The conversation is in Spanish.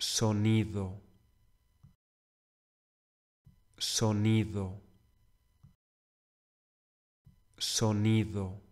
sonido, sonido, sonido.